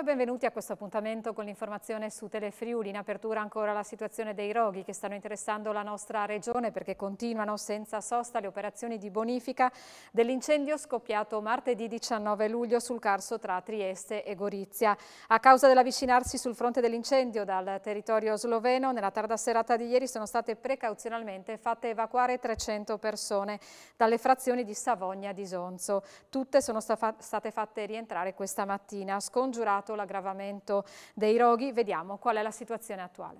e benvenuti a questo appuntamento con l'informazione su Telefriuli. In apertura ancora la situazione dei roghi che stanno interessando la nostra regione perché continuano senza sosta le operazioni di bonifica dell'incendio scoppiato martedì 19 luglio sul Carso tra Trieste e Gorizia. A causa dell'avvicinarsi sul fronte dell'incendio dal territorio sloveno, nella tarda serata di ieri sono state precauzionalmente fatte evacuare 300 persone dalle frazioni di Savogna di Sonzo. Tutte sono state fatte rientrare questa mattina. Scongiurato stato l'aggravamento dei roghi. Vediamo qual è la situazione attuale.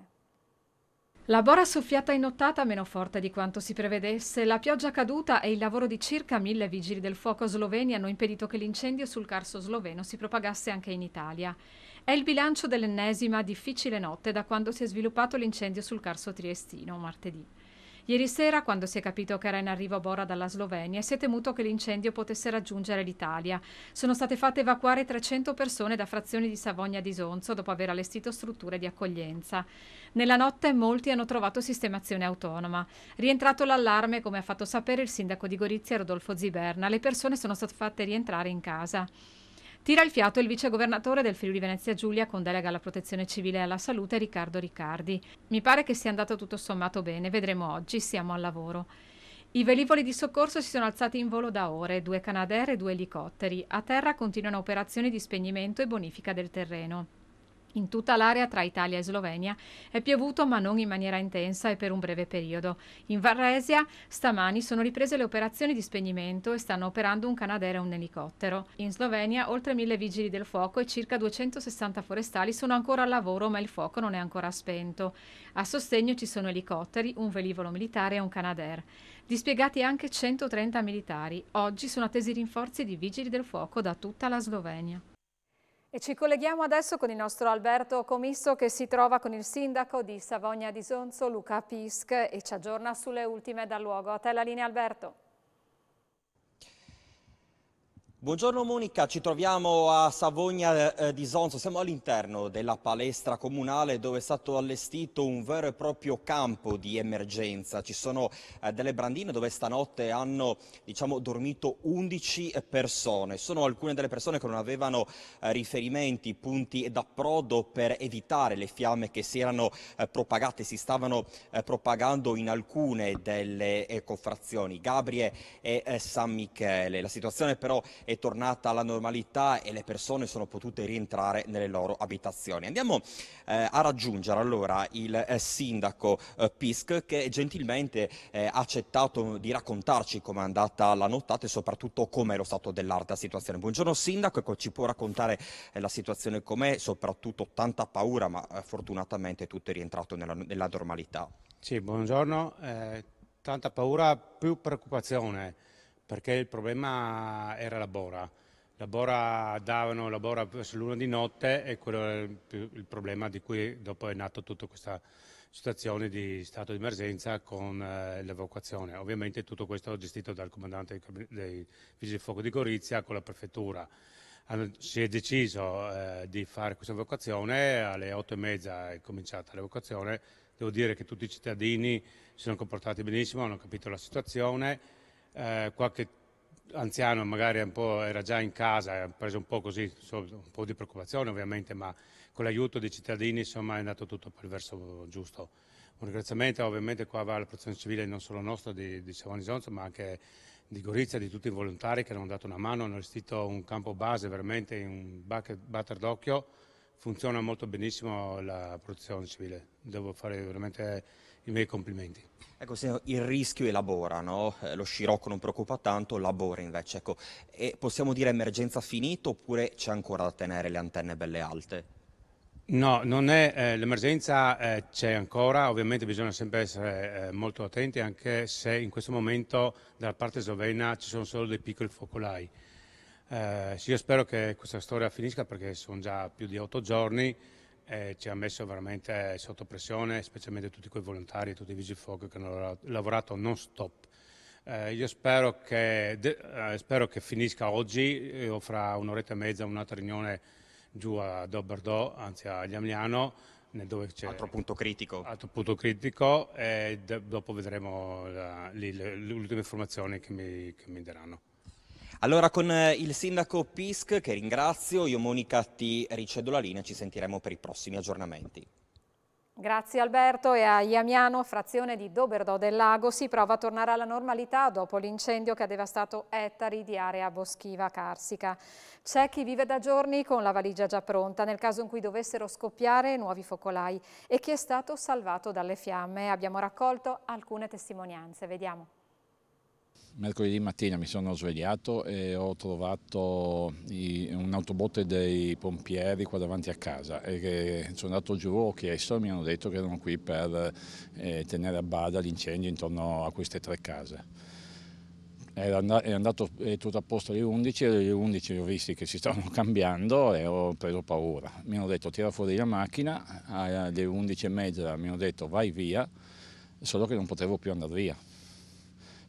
La bora soffiata e nottata meno forte di quanto si prevedesse, la pioggia caduta e il lavoro di circa mille vigili del fuoco sloveni hanno impedito che l'incendio sul Carso sloveno si propagasse anche in Italia. È il bilancio dell'ennesima difficile notte da quando si è sviluppato l'incendio sul Carso triestino martedì. Ieri sera, quando si è capito che era in arrivo Bora dalla Slovenia, si è temuto che l'incendio potesse raggiungere l'Italia. Sono state fatte evacuare 300 persone da frazioni di Savogna di Sonzo dopo aver allestito strutture di accoglienza. Nella notte molti hanno trovato sistemazione autonoma. Rientrato l'allarme, come ha fatto sapere il sindaco di Gorizia Rodolfo Ziberna, le persone sono state fatte rientrare in casa. Tira il fiato il vice governatore del Friuli Venezia Giulia con delega alla protezione civile e alla salute Riccardo Riccardi. Mi pare che sia andato tutto sommato bene, vedremo oggi, siamo al lavoro. I velivoli di soccorso si sono alzati in volo da ore, due Canadair e due elicotteri. A terra continuano operazioni di spegnimento e bonifica del terreno. In tutta l'area tra Italia e Slovenia è piovuto ma non in maniera intensa e per un breve periodo. In Varresia stamani sono riprese le operazioni di spegnimento e stanno operando un canadere e un elicottero. In Slovenia oltre mille vigili del fuoco e circa 260 forestali sono ancora al lavoro ma il fuoco non è ancora spento. A sostegno ci sono elicotteri, un velivolo militare e un canadere. Dispiegati anche 130 militari. Oggi sono attesi rinforzi di vigili del fuoco da tutta la Slovenia. E ci colleghiamo adesso con il nostro Alberto Comisso che si trova con il sindaco di Savogna di Sonzo, Luca Pisk, e ci aggiorna sulle ultime dal luogo. A te la linea Alberto. Buongiorno Monica, ci troviamo a Savogna eh, di Zonzo, siamo all'interno della palestra comunale dove è stato allestito un vero e proprio campo di emergenza. Ci sono eh, delle brandine dove stanotte hanno diciamo, dormito 11 persone. Sono alcune delle persone che non avevano eh, riferimenti, punti d'approdo per evitare le fiamme che si erano eh, propagate, si stavano eh, propagando in alcune delle eh, confrazioni, Gabrie e San Michele. La situazione però è è tornata alla normalità e le persone sono potute rientrare nelle loro abitazioni. Andiamo eh, a raggiungere allora il eh, sindaco eh, Pisk che gentilmente eh, ha accettato di raccontarci come è andata la nottata e soprattutto com'è lo stato dell'arte la situazione. Buongiorno sindaco, ecco, ci può raccontare eh, la situazione com'è, soprattutto tanta paura ma eh, fortunatamente tutto è rientrato nella, nella normalità. Sì, buongiorno. tanta paura, più preoccupazione perché il problema era la Bora. La Bora davano la Bora verso l'una di notte e quello è il problema di cui dopo è nata tutta questa situazione di stato di emergenza con eh, l'evacuazione. Ovviamente tutto questo gestito dal comandante dei, dei Vigili del Fuoco di Gorizia con la prefettura. Hanno, si è deciso eh, di fare questa evacuazione, alle otto e mezza è cominciata l'evacuazione. Devo dire che tutti i cittadini si sono comportati benissimo, hanno capito la situazione eh, qualche anziano magari era già in casa, ha preso un po' così, un po' di preoccupazione ovviamente, ma con l'aiuto dei cittadini insomma, è andato tutto per il verso giusto. Un ringraziamento ovviamente qua va alla protezione civile non solo nostra di, di Savoni ma anche di Gorizia, di tutti i volontari che hanno dato una mano, hanno allestito un campo base veramente in un batter d'occhio funziona molto benissimo la protezione civile, devo fare veramente i miei complimenti. Ecco, il rischio elabora, no? Eh, lo scirocco non preoccupa tanto, labora invece. Ecco. E possiamo dire emergenza finita oppure c'è ancora da tenere le antenne belle alte? No, eh, l'emergenza eh, c'è ancora, ovviamente bisogna sempre essere eh, molto attenti anche se in questo momento dalla parte slovena ci sono solo dei piccoli focolai. Eh, sì, io spero che questa storia finisca perché sono già più di otto giorni e ci ha messo veramente sotto pressione, specialmente tutti quei volontari, tutti i vigili fuoco che hanno lavorato non stop. Eh, io spero che, de, eh, spero che, finisca oggi, o fra un'oretta e mezza un'altra riunione giù a Doberdo, anzi a Gliamiano, dove c'è altro punto critico. Altro punto critico e dopo vedremo la, lì, le, le, ultime informazioni che mi, che mi daranno. Allora con eh, il sindaco Pisk, che ringrazio, io Monica ti ricedo la linea, ci sentiremo per i prossimi aggiornamenti. Grazie Alberto e a Iamiano, frazione di Doberdò del Lago, si prova a tornare alla normalità dopo l'incendio che ha devastato ettari di area boschiva carsica. C'è chi vive da giorni con la valigia già pronta nel caso in cui dovessero scoppiare nuovi focolai e chi è stato salvato dalle fiamme. Abbiamo raccolto alcune testimonianze, vediamo. Mercoledì mattina mi sono svegliato e ho trovato un autobotte dei pompieri qua davanti a casa e sono andato giù, ho chiesto e mi hanno detto che erano qui per eh, tenere a bada l'incendio intorno a queste tre case. Era andato è tutto a posto alle 11 e alle 11 ho visto che si stavano cambiando e ho preso paura. Mi hanno detto tira fuori la macchina, alle 11 e mezza mi hanno detto vai via, solo che non potevo più andare via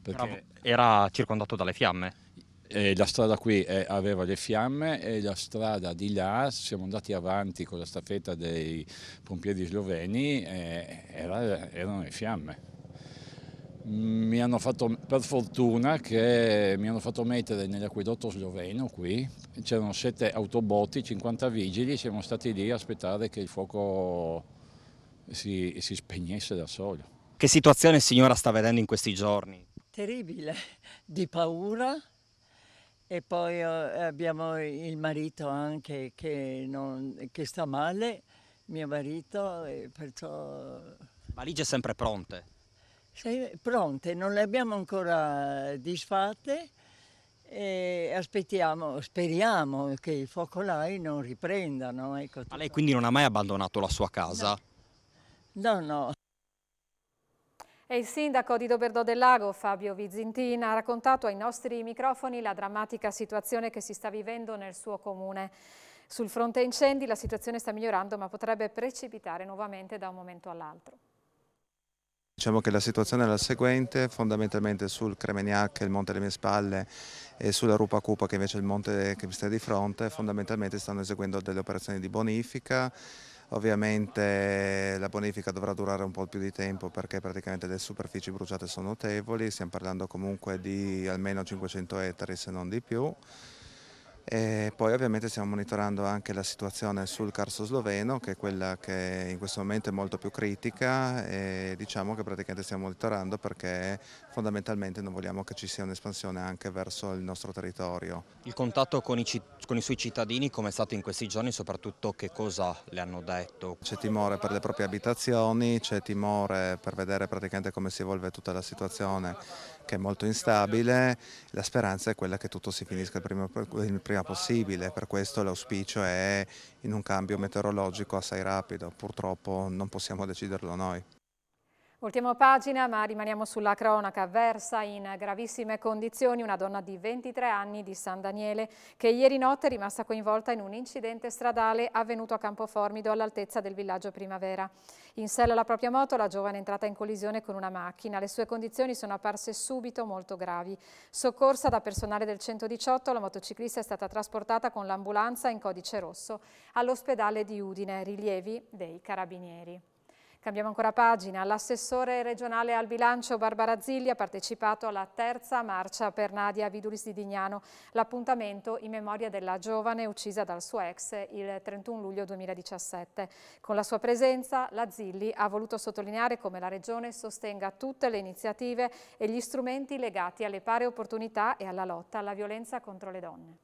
perché era circondato dalle fiamme. Eh, la strada qui eh, aveva le fiamme e la strada di là, siamo andati avanti con la staffetta dei pompieri sloveni, e era, erano le fiamme. Mi hanno fatto, per fortuna che mi hanno fatto mettere nell'acquedotto sloveno qui, c'erano sette autobotti, 50 vigili, siamo stati lì a aspettare che il fuoco si, si spegnesse da solo. Che situazione signora sta vedendo in questi giorni? terribile, di paura e poi eh, abbiamo il marito anche che, non, che sta male, mio marito, e perciò... Valigie sempre pronte? Sei pronte, non le abbiamo ancora disfatte e aspettiamo, speriamo che i focolai non riprendano. Ecco, Ma lei quindi non ha mai abbandonato la sua casa? no. no. no. E il sindaco di Doberdò del Lago, Fabio Vizintina, ha raccontato ai nostri microfoni la drammatica situazione che si sta vivendo nel suo comune. Sul fronte incendi la situazione sta migliorando ma potrebbe precipitare nuovamente da un momento all'altro. Diciamo che la situazione è la seguente, fondamentalmente sul Cremeniac, il monte alle mie spalle e sulla Rupa Cupa che invece è il monte che mi sta di fronte, fondamentalmente stanno eseguendo delle operazioni di bonifica Ovviamente la bonifica dovrà durare un po' più di tempo perché praticamente le superfici bruciate sono notevoli, stiamo parlando comunque di almeno 500 ettari se non di più. E poi ovviamente stiamo monitorando anche la situazione sul carso sloveno che è quella che in questo momento è molto più critica e diciamo che praticamente stiamo monitorando perché fondamentalmente non vogliamo che ci sia un'espansione anche verso il nostro territorio. Il contatto con i, con i suoi cittadini come è stato in questi giorni soprattutto che cosa le hanno detto? C'è timore per le proprie abitazioni, c'è timore per vedere praticamente come si evolve tutta la situazione che è molto instabile, la speranza è quella che tutto si finisca il prima, il prima possibile, per questo l'auspicio è in un cambio meteorologico assai rapido, purtroppo non possiamo deciderlo noi. Ultima pagina, ma rimaniamo sulla cronaca. Versa in gravissime condizioni una donna di 23 anni di San Daniele che ieri notte è rimasta coinvolta in un incidente stradale avvenuto a Campoformido all'altezza del villaggio Primavera. In sella alla propria moto la giovane è entrata in collisione con una macchina. Le sue condizioni sono apparse subito molto gravi. Soccorsa da personale del 118, la motociclista è stata trasportata con l'ambulanza in codice rosso all'ospedale di Udine, rilievi dei carabinieri. Cambiamo ancora pagina. L'assessore regionale al bilancio Barbara Zilli ha partecipato alla terza marcia per Nadia Viduris di Dignano, l'appuntamento in memoria della giovane uccisa dal suo ex il 31 luglio 2017. Con la sua presenza la Zilli ha voluto sottolineare come la regione sostenga tutte le iniziative e gli strumenti legati alle pari opportunità e alla lotta alla violenza contro le donne.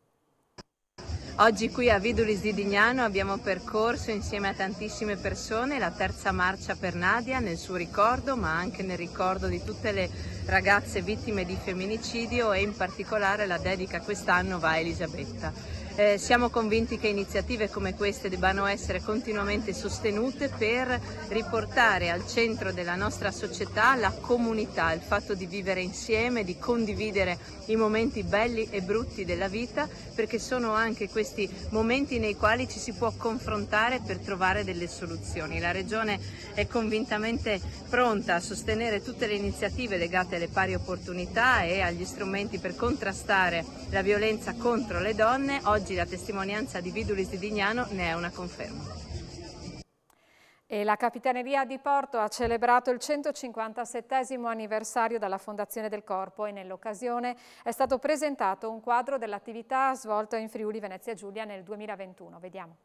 Oggi qui a Vidulis di Dignano abbiamo percorso insieme a tantissime persone la terza marcia per Nadia nel suo ricordo ma anche nel ricordo di tutte le ragazze vittime di femminicidio e in particolare la dedica quest'anno va a Elisabetta. Eh, siamo convinti che iniziative come queste debbano essere continuamente sostenute per riportare al centro della nostra società la comunità, il fatto di vivere insieme, di condividere i momenti belli e brutti della vita, perché sono anche questi momenti nei quali ci si può confrontare per trovare delle soluzioni. La Regione è convintamente pronta a sostenere tutte le iniziative legate alle pari opportunità e agli strumenti per contrastare la violenza contro le donne. Oggi Oggi la testimonianza di Vidulis di Dignano ne è una conferma. E la Capitaneria di Porto ha celebrato il 157 anniversario dalla fondazione del corpo e nell'occasione è stato presentato un quadro dell'attività svolta in Friuli Venezia Giulia nel 2021. Vediamo.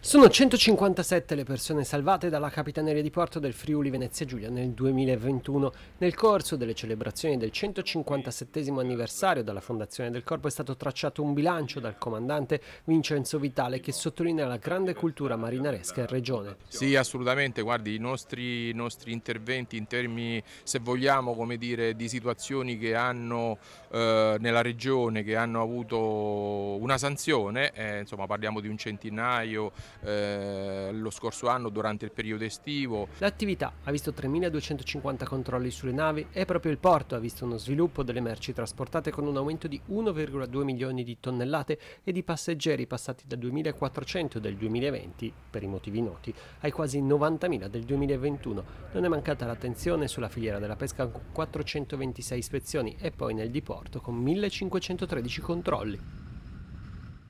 Sono 157 le persone salvate dalla Capitaneria di Porto del Friuli Venezia Giulia nel 2021. Nel corso delle celebrazioni del 157 anniversario della fondazione del corpo è stato tracciato un bilancio dal comandante Vincenzo Vitale che sottolinea la grande cultura marinaresca in regione. Sì, assolutamente, guardi, i nostri, i nostri interventi in termini, se vogliamo, dire, di situazioni che hanno eh, nella regione, che hanno avuto una sanzione, eh, insomma parliamo di un centinaio eh, lo scorso anno durante il periodo estivo. L'attività ha visto 3.250 controlli sulle navi e proprio il porto ha visto uno sviluppo delle merci trasportate con un aumento di 1,2 milioni di tonnellate e di passeggeri passati da 2.400 del 2020, per i motivi noti, ai quasi 90.000 del 2021. Non è mancata l'attenzione sulla filiera della pesca con 426 ispezioni e poi nel diporto con 1.513 controlli.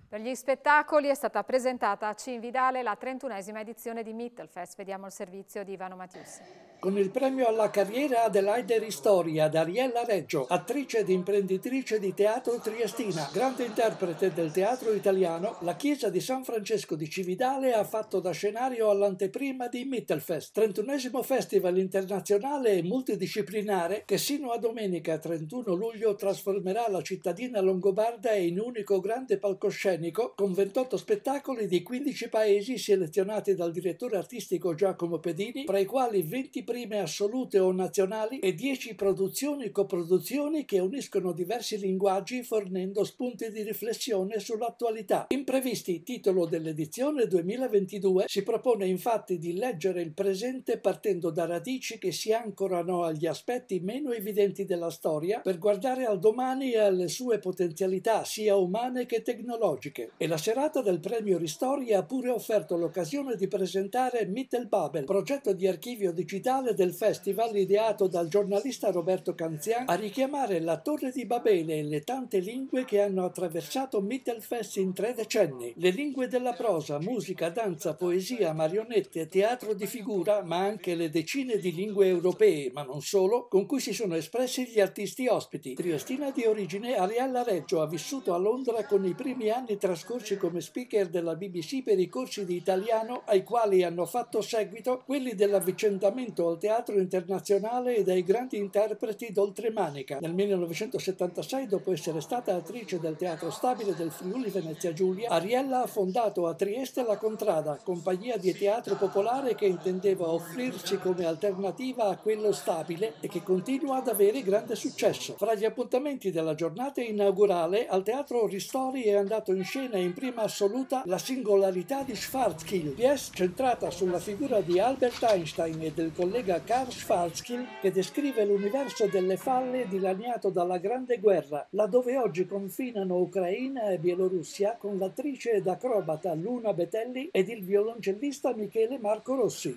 Per gli spettacoli è stata presentata a Cinvidale la 31esima edizione di Mittelfest. Vediamo il servizio di Ivano Mattiussi con il premio alla carriera Adelaide Ristoria ad Ariella Reggio, attrice ed imprenditrice di teatro triestina, grande interprete del teatro italiano, la chiesa di San Francesco di Cividale ha fatto da scenario all'anteprima di Mittelfest, 31 festival internazionale e multidisciplinare che sino a domenica 31 luglio trasformerà la cittadina longobarda in unico grande palcoscenico con 28 spettacoli di 15 paesi selezionati dal direttore artistico Giacomo Pedini, fra i quali 20 prime assolute o nazionali e 10 produzioni coproduzioni che uniscono diversi linguaggi fornendo spunti di riflessione sull'attualità. Imprevisti, titolo dell'edizione 2022, si propone infatti di leggere il presente partendo da radici che si ancorano agli aspetti meno evidenti della storia per guardare al domani e alle sue potenzialità sia umane che tecnologiche. E la serata del premio Ristori ha pure offerto l'occasione di presentare Mittelbabel, progetto di archivio digitale finale del festival ideato dal giornalista Roberto Canzian a richiamare la Torre di Babele e le tante lingue che hanno attraversato Mittelfest in tre decenni. Le lingue della prosa, musica, danza, poesia, marionette, teatro di figura, ma anche le decine di lingue europee, ma non solo, con cui si sono espressi gli artisti ospiti. Triestina di origine, Ariella Reggio ha vissuto a Londra con i primi anni trascorsi come speaker della BBC per i corsi di italiano ai quali hanno fatto seguito quelli dell'avvicendamento al Teatro Internazionale e dai grandi interpreti d'Oltremanica. Nel 1976, dopo essere stata attrice del Teatro Stabile del Friuli Venezia Giulia, Ariella ha fondato a Trieste la Contrada, compagnia di teatro popolare che intendeva offrirsi come alternativa a quello stabile e che continua ad avere grande successo. Fra gli appuntamenti della giornata inaugurale, al Teatro Ristori è andato in scena in prima assoluta La singolarità di Schwarzkill, pièce centrata sulla figura di Albert Einstein e del collega collega Karl Schwarzschild che descrive l'universo delle falle dilaniato dalla Grande Guerra, laddove oggi confinano Ucraina e Bielorussia con l'attrice ed acrobata Luna Betelli ed il violoncellista Michele Marco Rossi.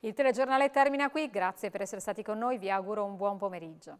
Il telegiornale termina qui, grazie per essere stati con noi, vi auguro un buon pomeriggio.